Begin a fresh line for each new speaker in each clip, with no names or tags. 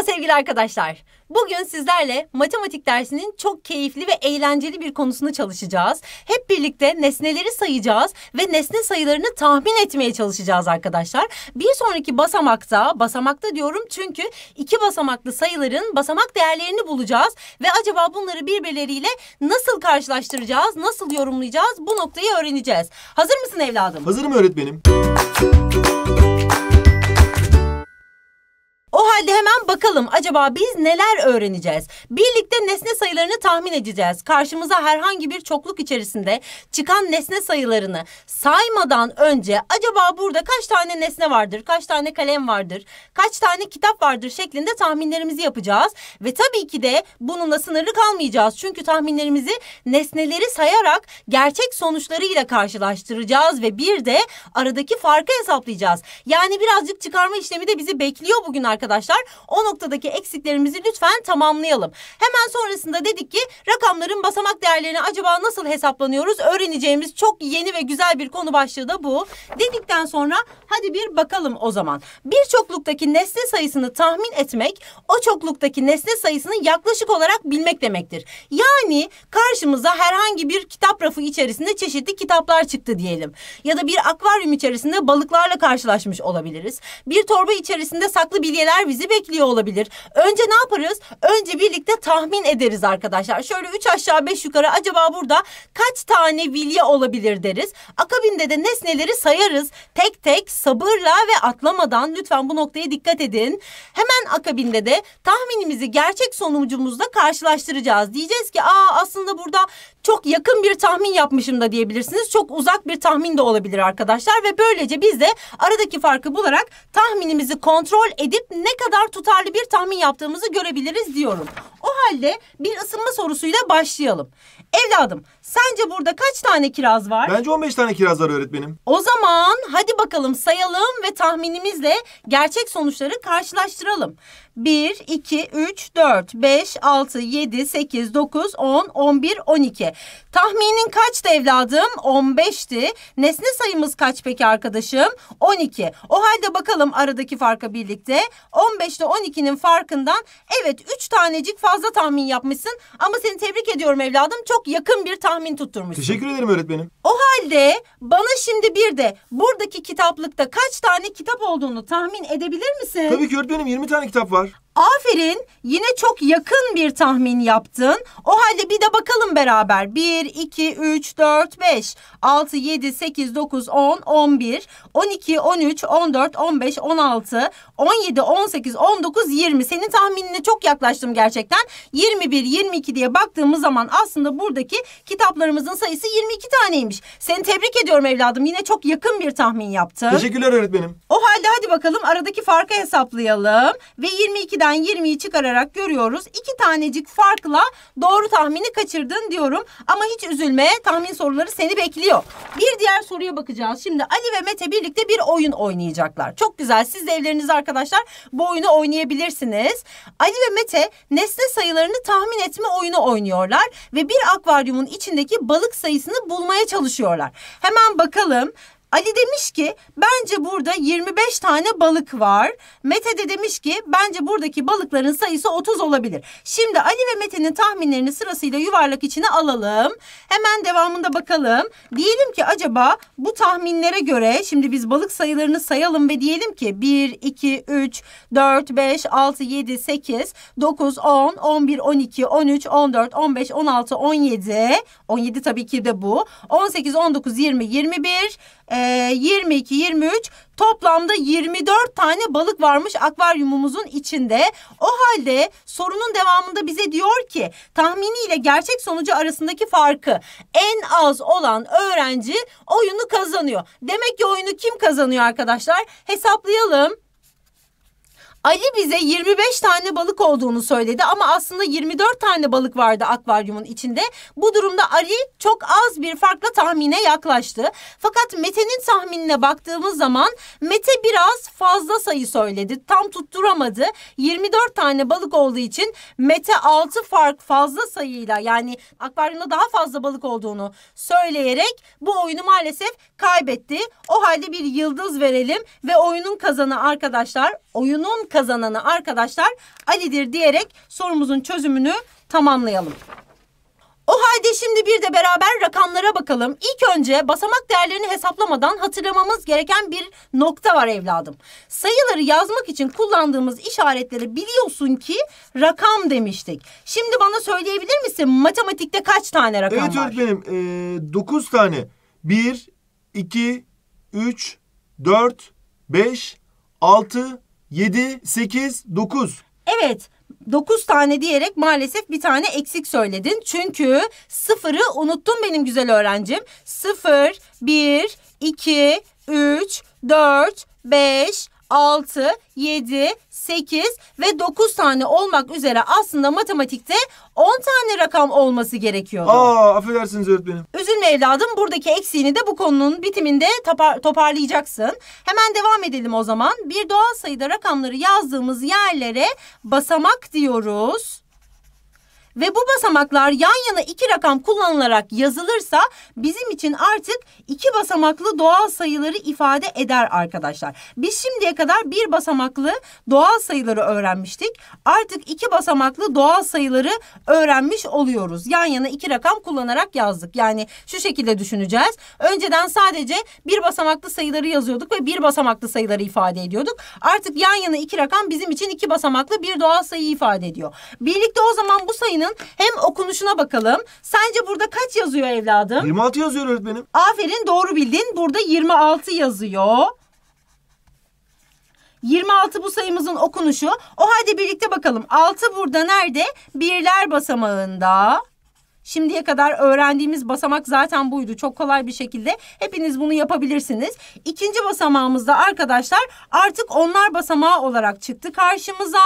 Merhaba sevgili arkadaşlar. Bugün sizlerle matematik dersinin çok keyifli ve eğlenceli bir konusunu çalışacağız. Hep birlikte nesneleri sayacağız ve nesne sayılarını tahmin etmeye çalışacağız arkadaşlar. Bir sonraki basamakta, basamakta diyorum çünkü iki basamaklı sayıların basamak değerlerini bulacağız ve acaba bunları birbirleriyle nasıl karşılaştıracağız, nasıl yorumlayacağız bu noktayı öğreneceğiz. Hazır mısın evladım? Hazırım öğretmenim. Hadi hemen bakalım acaba biz neler öğreneceğiz? Birlikte nesne sayılarını tahmin edeceğiz. Karşımıza herhangi bir çokluk içerisinde çıkan nesne sayılarını saymadan önce acaba burada kaç tane nesne vardır? Kaç tane kalem vardır? Kaç tane kitap vardır şeklinde tahminlerimizi yapacağız ve tabii ki de bununla sınırlı kalmayacağız. Çünkü tahminlerimizi nesneleri sayarak gerçek sonuçlarıyla karşılaştıracağız ve bir de aradaki farkı hesaplayacağız. Yani birazcık çıkarma işlemi de bizi bekliyor bugün arkadaşlar arkadaşlar. O noktadaki eksiklerimizi lütfen tamamlayalım. Hemen sonrasında dedik ki rakamların basamak değerlerini acaba nasıl hesaplanıyoruz? Öğreneceğimiz çok yeni ve güzel bir konu başlığı da bu. Dedikten sonra hadi bir bakalım o zaman. Bir çokluktaki nesne sayısını tahmin etmek o çokluktaki nesne sayısını yaklaşık olarak bilmek demektir. Yani karşımıza herhangi bir kitap rafı içerisinde çeşitli kitaplar çıktı diyelim. Ya da bir akvaryum içerisinde balıklarla karşılaşmış olabiliriz. Bir torba içerisinde saklı bilyeler bizi bizi bekliyor olabilir. Önce ne yaparız? Önce birlikte tahmin ederiz arkadaşlar. Şöyle üç aşağı beş yukarı acaba burada kaç tane bilye olabilir deriz. Akabinde de nesneleri sayarız. Tek tek sabırla ve atlamadan lütfen bu noktaya dikkat edin. Hemen akabinde de tahminimizi gerçek sonucumuzla karşılaştıracağız. Diyeceğiz ki aa aslında burada çok yakın bir tahmin yapmışım da diyebilirsiniz. Çok uzak bir tahmin de olabilir arkadaşlar ve böylece biz de aradaki farkı bularak tahminimizi kontrol edip ne kadar tutarlı bir tahmin yaptığımızı görebiliriz diyorum. O halde bir ısınma sorusuyla başlayalım. Evladım sence burada kaç tane kiraz var? Bence 15 tane kiraz var öğretmenim. O zaman hadi bakalım sayalım ve tahminimizle gerçek sonuçları karşılaştıralım. 1, 2, 3, 4, 5, 6, 7, 8, 9, 10, 11, 12. Tahminin kaçtı evladım? 15'ti. Nesne sayımız kaç peki arkadaşım? 12. O halde bakalım aradaki farka birlikte. 15 ile 12'nin farkından evet 3 tanecik fark fazla tahmin yapmışsın ama seni tebrik ediyorum evladım. Çok yakın bir tahmin tutturmuşsun. Teşekkür ederim öğretmenim. O halde bana şimdi bir de buradaki kitaplıkta kaç tane kitap olduğunu tahmin edebilir misin? Tabii ki öğretmenim 20 tane kitap var. Aferin yine çok yakın bir tahmin yaptın. O halde bir de bakalım beraber. 1, 2, 3, 4, 5, 6, 7, 8, 9, 10, 11, 12, 13, 14, 15, 16, 17, 18, 19, 20. Senin tahminine çok yaklaştım gerçekten. 21, 22 diye baktığımız zaman aslında buradaki kitaplarımızın sayısı 22 taneymiş. Seni tebrik ediyorum evladım. Yine çok yakın bir tahmin yaptın. Teşekkürler öğretmenim. O halde hadi bakalım aradaki farkı hesaplayalım. Ve 22'den içinden 20'yi çıkararak görüyoruz. İki tanecik farkla doğru tahmini kaçırdın diyorum. Ama hiç üzülme tahmin soruları seni bekliyor. Bir diğer soruya bakacağız. Şimdi Ali ve Mete birlikte bir oyun oynayacaklar. Çok güzel. Siz de evlerinizde arkadaşlar bu oyunu oynayabilirsiniz. Ali ve Mete nesne sayılarını tahmin etme oyunu oynuyorlar ve bir akvaryumun içindeki balık sayısını bulmaya çalışıyorlar. Hemen bakalım Ali demiş ki bence burada 25 tane balık var. Mete de demiş ki bence buradaki balıkların sayısı 30 olabilir. Şimdi Ali ve Mete'nin tahminlerini sırasıyla yuvarlak içine alalım. Hemen devamında bakalım. Diyelim ki acaba bu tahminlere göre şimdi biz balık sayılarını sayalım ve diyelim ki 1, 2, 3, 4, 5, 6, 7, 8, 9, 10, 11, 12, 13, 14, 15, 16, 17, 17 tabii ki de bu, 18, 19, 20, 21, e, 22, ee, 23 toplamda 24 tane balık varmış akvaryumumuzun içinde. O halde sorunun devamında bize diyor ki tahminiyle gerçek sonucu arasındaki farkı en az olan öğrenci oyunu kazanıyor. Demek ki oyunu kim kazanıyor arkadaşlar? Hesaplayalım. Ali bize 25 tane balık olduğunu söyledi ama aslında 24 tane balık vardı akvaryumun içinde. Bu durumda Ali çok az bir farkla tahmine yaklaştı. Fakat Mete'nin tahminine baktığımız zaman Mete biraz fazla sayı söyledi. Tam tutturamadı. 24 tane balık olduğu için Mete 6 fark fazla sayıyla yani akvaryumda daha fazla balık olduğunu söyleyerek bu oyunu maalesef kaybetti. O halde bir yıldız verelim ve oyunun kazanı arkadaşlar oyunun kazananı arkadaşlar Ali'dir diyerek sorumuzun çözümünü tamamlayalım. O halde şimdi bir de beraber rakamlara bakalım. İlk önce basamak değerlerini hesaplamadan hatırlamamız gereken bir nokta var evladım. Sayıları yazmak için kullandığımız işaretleri biliyorsun ki rakam demiştik. Şimdi bana söyleyebilir misin matematikte kaç tane rakam evet, var? Evet öğretmenim ee, tane. 1, 2, 3, 4, 5, 6, 7, 8, 9. Evet. 9 tane diyerek maalesef bir tane eksik söyledin. Çünkü sıfırı unuttun benim güzel öğrencim. 0, 1, 2, 3, 4, 5, 6, 7, 8 ve 9 tane olmak üzere aslında matematikte 10 tane rakam olması gerekiyordu. Aa affedersiniz öğretmenim. Üzülme evladım buradaki eksiğini de bu konunun bitiminde toparlayacaksın. Hemen devam edelim o zaman. Bir doğal sayıda rakamları yazdığımız yerlere basamak diyoruz ve bu basamaklar yan yana iki rakam kullanılarak yazılırsa bizim için artık iki basamaklı doğal sayıları ifade eder arkadaşlar. Biz şimdiye kadar bir basamaklı doğal sayıları öğrenmiştik. Artık iki basamaklı doğal sayıları öğrenmiş oluyoruz. Yan yana iki rakam kullanarak yazdık. Yani şu şekilde düşüneceğiz. Önceden sadece bir basamaklı sayıları yazıyorduk ve bir basamaklı sayıları ifade ediyorduk. Artık yan yana iki rakam bizim için iki basamaklı bir doğal sayı ifade ediyor. Birlikte o zaman bu sayının kitabının hem okunuşuna bakalım. Sence burada kaç yazıyor evladım? 26 yazıyor öğretmenim. Aferin doğru bildin. Burada 26 yazıyor. 26 bu sayımızın okunuşu. O halde birlikte bakalım. 6 burada nerede? Birler basamağında. Şimdiye kadar öğrendiğimiz basamak zaten buydu. Çok kolay bir şekilde hepiniz bunu yapabilirsiniz. İkinci basamağımızda arkadaşlar artık onlar basamağı olarak çıktı karşımıza.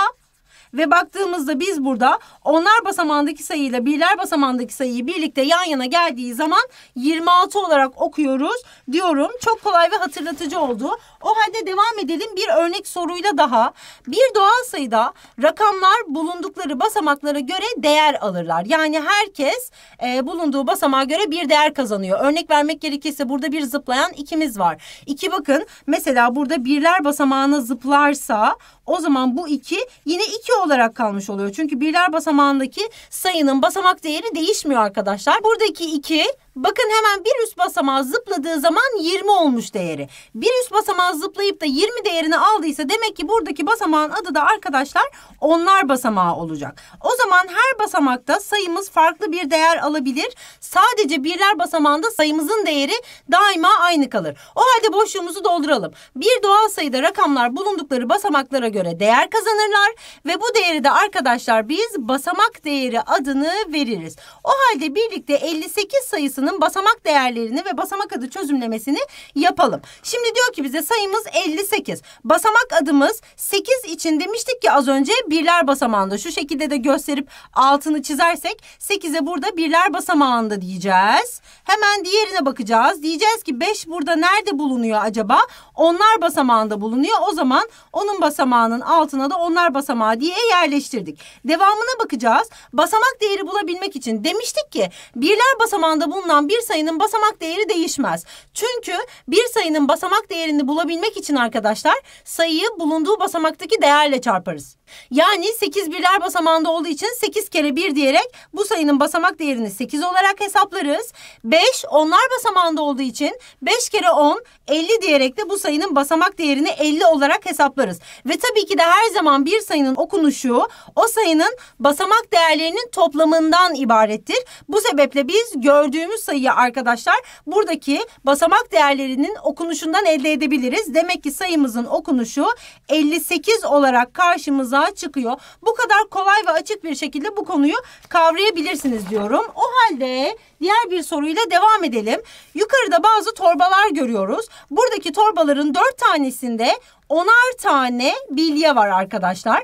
Ve baktığımızda biz burada onlar basamağındaki sayıyla birler basamağındaki sayıyı birlikte yan yana geldiği zaman 26 olarak okuyoruz diyorum. Çok kolay ve hatırlatıcı oldu. O halde devam edelim bir örnek soruyla daha. Bir doğal sayıda rakamlar bulundukları basamaklara göre değer alırlar. Yani herkes e, bulunduğu basamağa göre bir değer kazanıyor. Örnek vermek gerekirse burada bir zıplayan ikimiz var. İki bakın mesela burada birler basamağına zıplarsa o zaman bu iki yine iki olarak kalmış oluyor. Çünkü birler basamağındaki sayının basamak değeri değişmiyor arkadaşlar. Buradaki iki Bakın hemen bir üst basamağı zıpladığı zaman 20 olmuş değeri. Bir üst basamağı zıplayıp da 20 değerini aldıysa demek ki buradaki basamağın adı da arkadaşlar onlar basamağı olacak. O zaman her basamakta sayımız farklı bir değer alabilir. Sadece birler basamağında sayımızın değeri daima aynı kalır. O halde boşluğumuzu dolduralım. Bir doğal sayıda rakamlar bulundukları basamaklara göre değer kazanırlar ve bu değeri de arkadaşlar biz basamak değeri adını veririz. O halde birlikte 58 sayısını sayısının basamak değerlerini ve basamak adı çözümlemesini yapalım. Şimdi diyor ki bize sayımız 58. Basamak adımız 8 için demiştik ki az önce birler basamağında. Şu şekilde de gösterip altını çizersek 8'e burada birler basamağında diyeceğiz. Hemen diğerine bakacağız. Diyeceğiz ki 5 burada nerede bulunuyor acaba? Onlar basamağında bulunuyor. O zaman onun basamağının altına da onlar basamağı diye yerleştirdik. Devamına bakacağız. Basamak değeri bulabilmek için demiştik ki birler basamağında bulunan doğrudan bir sayının basamak değeri değişmez. Çünkü bir sayının basamak değerini bulabilmek için arkadaşlar sayıyı bulunduğu basamaktaki değerle çarparız. Yani 8 birler basamağında olduğu için 8 kere 1 diyerek bu sayının basamak değerini 8 olarak hesaplarız. 5 onlar basamağında olduğu için 5 kere 10 50 diyerek de bu sayının basamak değerini 50 olarak hesaplarız. Ve tabii ki de her zaman bir sayının okunuşu o sayının basamak değerlerinin toplamından ibarettir. Bu sebeple biz gördüğümüz sayıyı arkadaşlar buradaki basamak değerlerinin okunuşundan elde edebiliriz. Demek ki sayımızın okunuşu 58 olarak karşımıza açığa çıkıyor. Bu kadar kolay ve açık bir şekilde bu konuyu kavrayabilirsiniz diyorum. O halde diğer bir soruyla devam edelim. Yukarıda bazı torbalar görüyoruz. Buradaki torbaların dört tanesinde onar tane bilye var arkadaşlar.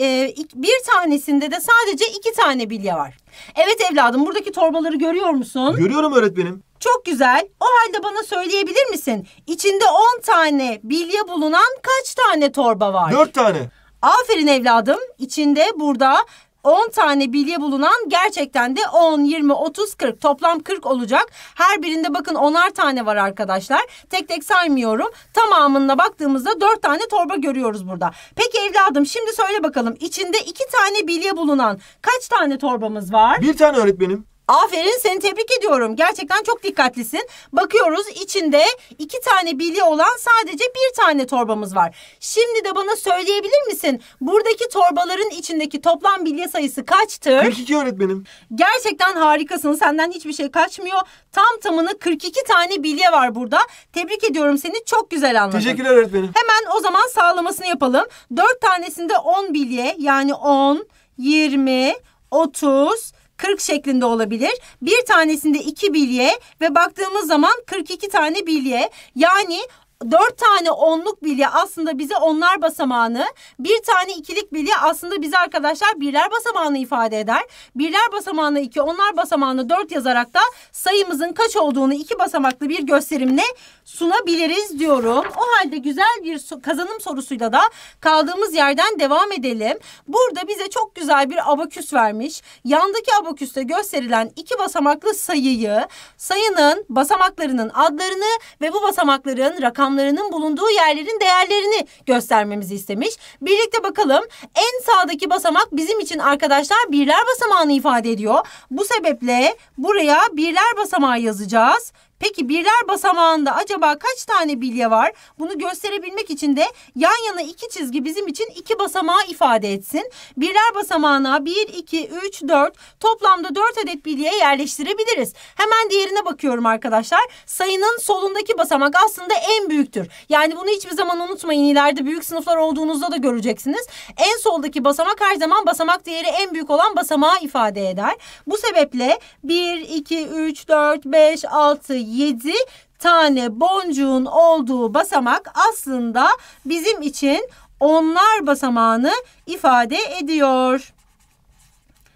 E, bir tanesinde de sadece iki tane bilye var. Evet evladım buradaki torbaları görüyor musun? Görüyorum öğretmenim. Çok güzel. O halde bana söyleyebilir misin? İçinde 10 tane bilye bulunan kaç tane torba var? 4 tane. Aferin evladım. İçinde burada 10 tane bilye bulunan gerçekten de 10, 20, 30, 40 toplam 40 olacak. Her birinde bakın 10'ar tane var arkadaşlar. Tek tek saymıyorum. Tamamına baktığımızda 4 tane torba görüyoruz burada. Peki evladım şimdi söyle bakalım içinde 2 tane bilye bulunan kaç tane torbamız var? Bir tane öğretmenim. Aferin seni tebrik ediyorum. Gerçekten çok dikkatlisin. Bakıyoruz içinde iki tane bili olan sadece bir tane torbamız var. Şimdi de bana söyleyebilir misin? Buradaki torbaların içindeki toplam bilye sayısı kaçtır? 42 öğretmenim. Gerçekten harikasın. Senden hiçbir şey kaçmıyor. Tam tamını 42 tane bilye var burada. Tebrik ediyorum seni. Çok güzel anladın. Teşekkürler öğretmenim. Hemen o zaman sağlamasını yapalım. Dört tanesinde 10 bilye yani 10, 20, 30, 40 şeklinde olabilir. Bir tanesinde 2 bilye ve baktığımız zaman 42 tane bilye. Yani dört tane onluk bilye aslında bize onlar basamağını, bir tane ikilik bilye aslında bize arkadaşlar birler basamağını ifade eder. Birler basamağını iki, onlar basamağını dört yazarak da sayımızın kaç olduğunu iki basamaklı bir gösterimle sunabiliriz diyorum. O halde güzel bir kazanım sorusuyla da kaldığımız yerden devam edelim. Burada bize çok güzel bir abaküs vermiş. Yandaki abaküste gösterilen iki basamaklı sayıyı, sayının basamaklarının adlarını ve bu basamakların rakamlarını adamlarının bulunduğu yerlerin değerlerini göstermemizi istemiş. Birlikte bakalım en sağdaki basamak bizim için arkadaşlar birler basamağını ifade ediyor. Bu sebeple buraya birler basamağı yazacağız. Peki birler basamağında acaba kaç tane bilye var? Bunu gösterebilmek için de yan yana iki çizgi bizim için iki basamağı ifade etsin. Birler basamağına 1, 2, 3, 4 toplamda 4 adet bilye yerleştirebiliriz. Hemen diğerine bakıyorum arkadaşlar. Sayının solundaki basamak aslında en büyüktür. Yani bunu hiçbir zaman unutmayın. İleride büyük sınıflar olduğunuzda da göreceksiniz. En soldaki basamak her zaman basamak değeri en büyük olan basamağı ifade eder. Bu sebeple 1, 2, 3, 4, 5, 6, 7 tane boncuğun olduğu basamak aslında bizim için onlar basamağını ifade ediyor.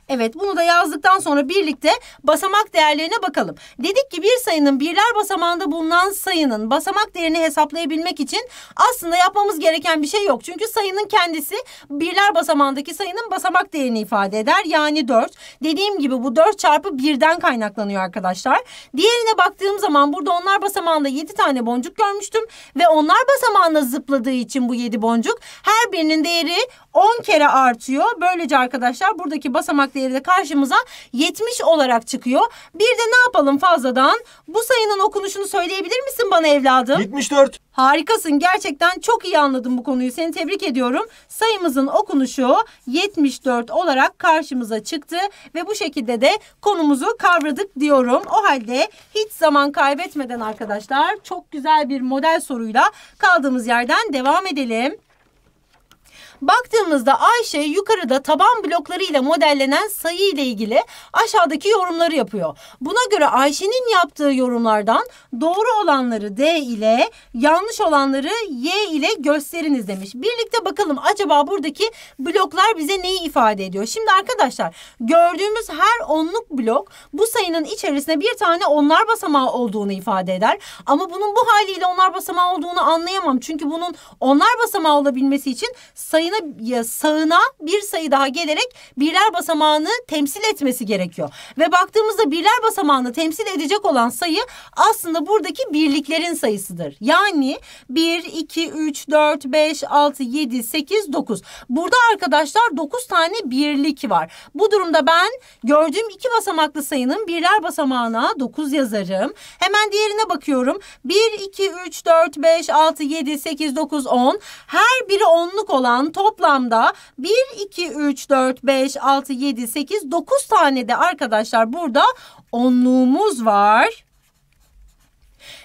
Evet bunu da yazdıktan sonra birlikte basamak değerlerine bakalım. Dedik ki bir sayının birler basamağında bulunan sayının basamak değerini hesaplayabilmek için aslında yapmamız gereken bir şey yok. Çünkü sayının kendisi birler basamağındaki sayının basamak değerini ifade eder. Yani 4. Dediğim gibi bu 4 çarpı 1'den kaynaklanıyor arkadaşlar. Diğerine baktığım zaman burada onlar basamağında 7 tane boncuk görmüştüm. Ve onlar basamağında zıpladığı için bu 7 boncuk her birinin değeri 10 kere artıyor. Böylece arkadaşlar buradaki basamak değeri de karşımıza 70 olarak çıkıyor. Bir de ne yapalım fazladan? Bu sayının okunuşunu söyleyebilir misin bana evladım? 74. Harikasın. Gerçekten çok iyi anladım bu konuyu. Seni tebrik ediyorum. Sayımızın okunuşu 74 olarak karşımıza çıktı ve bu şekilde de konumuzu kavradık diyorum. O halde hiç zaman kaybetmeden arkadaşlar çok güzel bir model soruyla kaldığımız yerden devam edelim. Baktığımızda Ayşe yukarıda taban bloklarıyla modellenen sayı ile ilgili aşağıdaki yorumları yapıyor. Buna göre Ayşe'nin yaptığı yorumlardan doğru olanları D ile yanlış olanları Y ile gösteriniz demiş. Birlikte bakalım acaba buradaki bloklar bize neyi ifade ediyor? Şimdi arkadaşlar gördüğümüz her onluk blok bu sayının içerisinde bir tane onlar basamağı olduğunu ifade eder. Ama bunun bu haliyle onlar basamağı olduğunu anlayamam. Çünkü bunun onlar basamağı olabilmesi için sayı sayına ya sağına bir sayı daha gelerek birler basamağını temsil etmesi gerekiyor. Ve baktığımızda birler basamağını temsil edecek olan sayı aslında buradaki birliklerin sayısıdır. Yani 1, 2, 3, 4, 5, 6, 7, 8, 9. Burada arkadaşlar 9 tane birlik var. Bu durumda ben gördüğüm iki basamaklı sayının birler basamağına 9 yazarım. Hemen diğerine bakıyorum. 1, 2, 3, 4, 5, 6, 7, 8, 9, 10. Her biri onluk olan toplamda 1, 2, 3, 4, 5, 6, 7, 8, 9 tane de arkadaşlar burada onluğumuz var.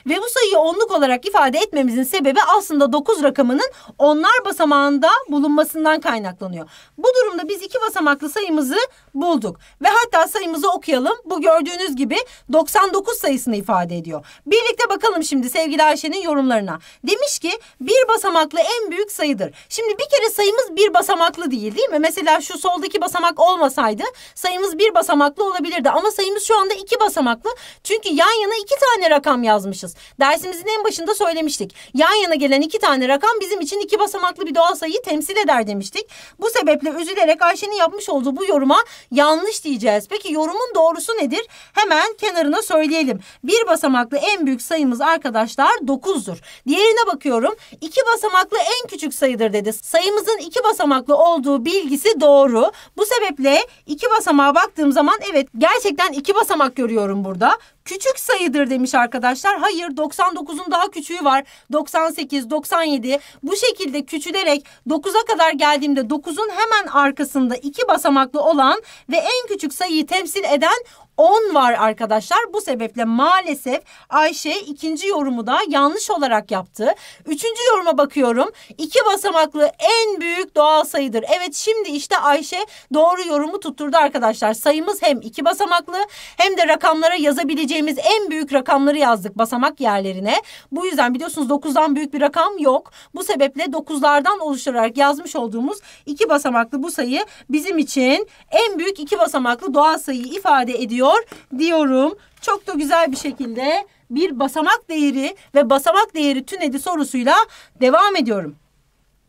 Ve bu sayıyı onluk olarak ifade etmemizin sebebi aslında 9 rakamının onlar basamağında bulunmasından kaynaklanıyor. Bu durumda biz iki basamaklı sayımızı bulduk ve hatta sayımızı okuyalım. Bu gördüğünüz gibi 99 sayısını ifade ediyor. Birlikte bakalım şimdi sevgili Ayşe'nin yorumlarına. Demiş ki bir basamaklı en büyük sayıdır. Şimdi bir kere sayımız bir basamaklı değil değil mi? Mesela şu soldaki basamak olmasaydı sayımız bir basamaklı olabilirdi ama sayımız şu anda iki basamaklı. Çünkü yan yana iki tane rakam yazmışız yaparız. Dersimizin en başında söylemiştik. Yan yana gelen iki tane rakam bizim için iki basamaklı bir doğal sayıyı temsil eder demiştik. Bu sebeple üzülerek Ayşe'nin yapmış olduğu bu yoruma yanlış diyeceğiz. Peki yorumun doğrusu nedir? Hemen kenarına söyleyelim. Bir basamaklı en büyük sayımız arkadaşlar 9'dur. Diğerine bakıyorum. İki basamaklı en küçük sayıdır dedi. Sayımızın iki basamaklı olduğu bilgisi doğru. Bu sebeple iki basamağa baktığım zaman evet gerçekten iki basamak görüyorum burada küçük sayıdır demiş arkadaşlar. Hayır 99'un daha küçüğü var. 98, 97 bu şekilde küçülerek 9'a kadar geldiğimde 9'un hemen arkasında iki basamaklı olan ve en küçük sayıyı temsil eden 10 var arkadaşlar. Bu sebeple maalesef Ayşe ikinci yorumu da yanlış olarak yaptı. Üçüncü yoruma bakıyorum. İki basamaklı en büyük doğal sayıdır. Evet şimdi işte Ayşe doğru yorumu tutturdu arkadaşlar. Sayımız hem iki basamaklı hem de rakamlara yazabileceğimiz en büyük rakamları yazdık basamak yerlerine. Bu yüzden biliyorsunuz 9'dan büyük bir rakam yok. Bu sebeple 9'lardan oluşturarak yazmış olduğumuz iki basamaklı bu sayı bizim için en büyük iki basamaklı doğal sayıyı ifade ediyor oluyor diyorum. Çok da güzel bir şekilde bir basamak değeri ve basamak değeri tünedi sorusuyla devam ediyorum.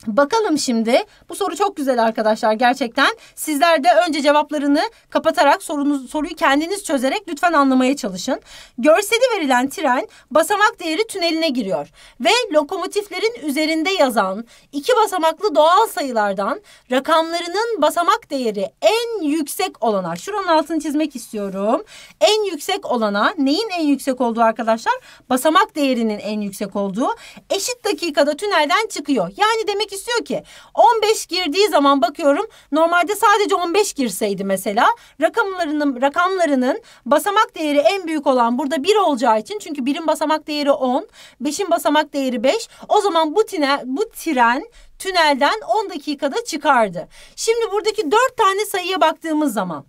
Bakalım şimdi. Bu soru çok güzel arkadaşlar gerçekten. Sizler de önce cevaplarını kapatarak sorunuz, soruyu kendiniz çözerek lütfen anlamaya çalışın. Görseli verilen tren basamak değeri tüneline giriyor ve lokomotiflerin üzerinde yazan iki basamaklı doğal sayılardan rakamlarının basamak değeri en yüksek olana şuranın altını çizmek istiyorum. En yüksek olana neyin en yüksek olduğu arkadaşlar? Basamak değerinin en yüksek olduğu eşit dakikada tünelden çıkıyor. Yani demek istiyor ki. 15 girdiği zaman bakıyorum normalde sadece 15 girseydi mesela rakamlarının rakamlarının basamak değeri en büyük olan burada 1 olacağı için çünkü 1'in basamak değeri 10, 5'in basamak değeri 5. O zaman bu tine, bu tren tünelden 10 dakikada çıkardı. Şimdi buradaki 4 tane sayıya baktığımız zaman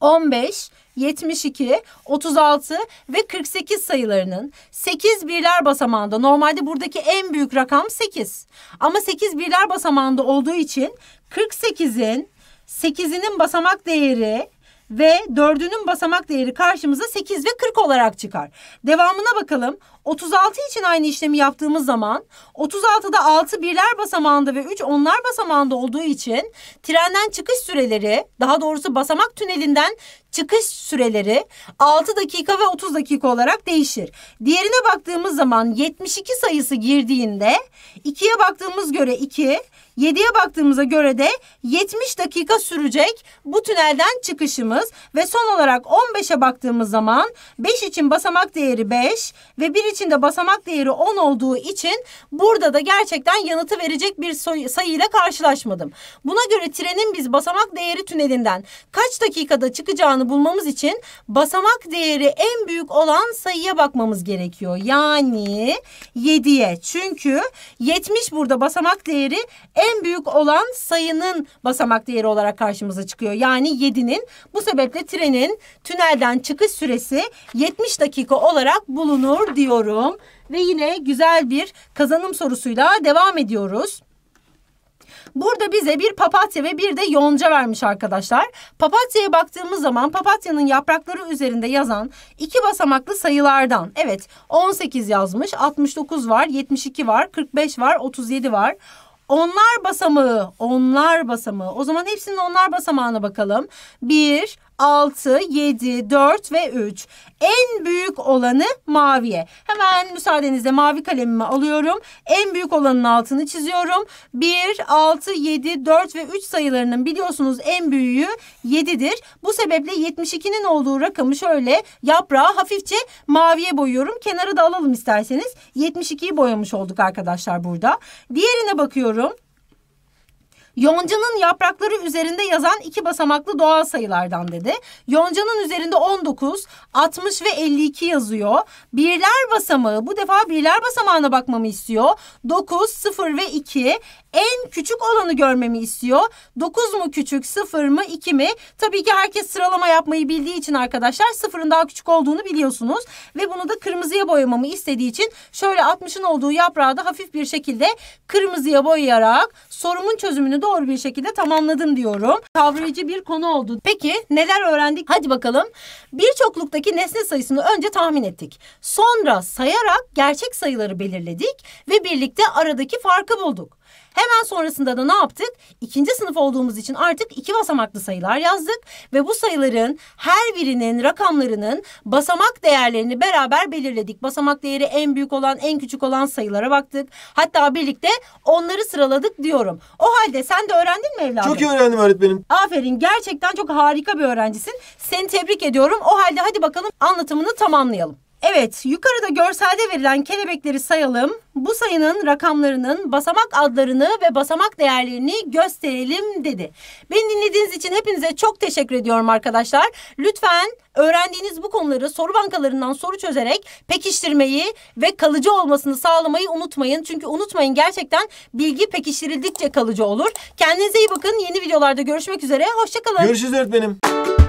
15, 72, 36 ve 48 sayılarının 8 birler basamağında normalde buradaki en büyük rakam 8. Ama 8 birler basamağında olduğu için 48'in 8'inin basamak değeri ve dördünün basamak değeri karşımıza 8 ve 40 olarak çıkar. Devamına bakalım. 36 için aynı işlemi yaptığımız zaman 36'da 6 birler basamağında ve 3 onlar basamağında olduğu için trenden çıkış süreleri daha doğrusu basamak tünelinden çıkış süreleri 6 dakika ve 30 dakika olarak değişir. Diğerine baktığımız zaman 72 sayısı girdiğinde 2'ye baktığımız göre 2, 7'ye baktığımıza göre de 70 dakika sürecek bu tünelden çıkışımız ve son olarak 15'e baktığımız zaman 5 için basamak değeri 5 ve 1 için de basamak değeri 10 olduğu için burada da gerçekten yanıtı verecek bir sayıyla karşılaşmadım. Buna göre trenin biz basamak değeri tünelinden kaç dakikada çıkacağını bulmamız için basamak değeri en büyük olan sayıya bakmamız gerekiyor. Yani 7'ye. Çünkü 70 burada basamak değeri en en büyük olan sayının basamak değeri olarak karşımıza çıkıyor. Yani 7'nin bu sebeple trenin tünelden çıkış süresi 70 dakika olarak bulunur diyorum. Ve yine güzel bir kazanım sorusuyla devam ediyoruz. Burada bize bir papatya ve bir de yonca vermiş arkadaşlar. Papatya'ya baktığımız zaman papatyanın yaprakları üzerinde yazan iki basamaklı sayılardan. Evet 18 yazmış, 69 var, 72 var, 45 var, 37 var. Onlar basamağı, onlar basamağı. O zaman hepsinin onlar basamağına bakalım. Bir 6, 7, 4 ve 3. En büyük olanı maviye. Hemen müsaadenizle mavi kalemimi alıyorum. En büyük olanın altını çiziyorum. 1, 6, 7, 4 ve 3 sayılarının biliyorsunuz en büyüğü 7'dir. Bu sebeple 72'nin olduğu rakamı şöyle yaprağı hafifçe maviye boyuyorum. Kenarı da alalım isterseniz. 72'yi boyamış olduk arkadaşlar burada. Diğerine bakıyorum. Yonca'nın yaprakları üzerinde yazan iki basamaklı doğal sayılardan dedi. Yonca'nın üzerinde 19, 60 ve 52 yazıyor. Birler basamağı bu defa birler basamağına bakmamı istiyor. 9, 0 ve 2 en küçük olanı görmemi istiyor. 9 mu küçük, 0 mı, 2 mi? Tabii ki herkes sıralama yapmayı bildiği için arkadaşlar sıfırın daha küçük olduğunu biliyorsunuz. Ve bunu da kırmızıya boyamamı istediği için şöyle 60'ın olduğu yaprağı da hafif bir şekilde kırmızıya boyayarak sorumun çözümünü doğru bir şekilde tamamladım diyorum. Kavrayıcı bir konu oldu. Peki neler öğrendik? Hadi bakalım. Bir çokluktaki nesne sayısını önce tahmin ettik. Sonra sayarak gerçek sayıları belirledik ve birlikte aradaki farkı bulduk. Hemen sonrasında da ne yaptık? İkinci sınıf olduğumuz için artık iki basamaklı sayılar yazdık ve bu sayıların her birinin rakamlarının basamak değerlerini beraber belirledik. Basamak değeri en büyük olan, en küçük olan sayılara baktık. Hatta birlikte onları sıraladık diyorum. O halde sen de öğrendin mi evladım? Çok iyi öğrendim öğretmenim. Aferin. Gerçekten çok harika bir öğrencisin. Seni tebrik ediyorum. O halde hadi bakalım anlatımını tamamlayalım. Evet, yukarıda görselde verilen kelebekleri sayalım. Bu sayının rakamlarının basamak adlarını ve basamak değerlerini gösterelim dedi. Beni dinlediğiniz için hepinize çok teşekkür ediyorum arkadaşlar. Lütfen öğrendiğiniz bu konuları soru bankalarından soru çözerek pekiştirmeyi ve kalıcı olmasını sağlamayı unutmayın. Çünkü unutmayın gerçekten bilgi pekiştirildikçe kalıcı olur. Kendinize iyi bakın. Yeni videolarda görüşmek üzere. Hoşçakalın. Görüşürüz öğretmenim.